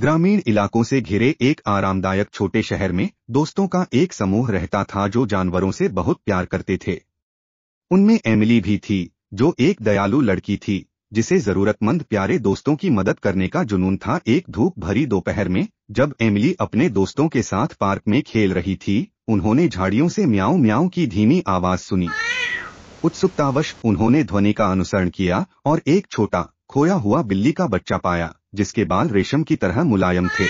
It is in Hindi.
ग्रामीण इलाकों से घिरे एक आरामदायक छोटे शहर में दोस्तों का एक समूह रहता था जो जानवरों से बहुत प्यार करते थे उनमें एमिली भी थी जो एक दयालु लड़की थी जिसे जरूरतमंद प्यारे दोस्तों की मदद करने का जुनून था एक धूप भरी दोपहर में जब एमिली अपने दोस्तों के साथ पार्क में खेल रही थी उन्होंने झाड़ियों से म्याऊ म्याऊ की धीमी आवाज सुनी उत्सुकतावश उन्होंने ध्वनि का अनुसरण किया और एक छोटा खोया हुआ बिल्ली का बच्चा पाया जिसके बाल रेशम की तरह मुलायम थे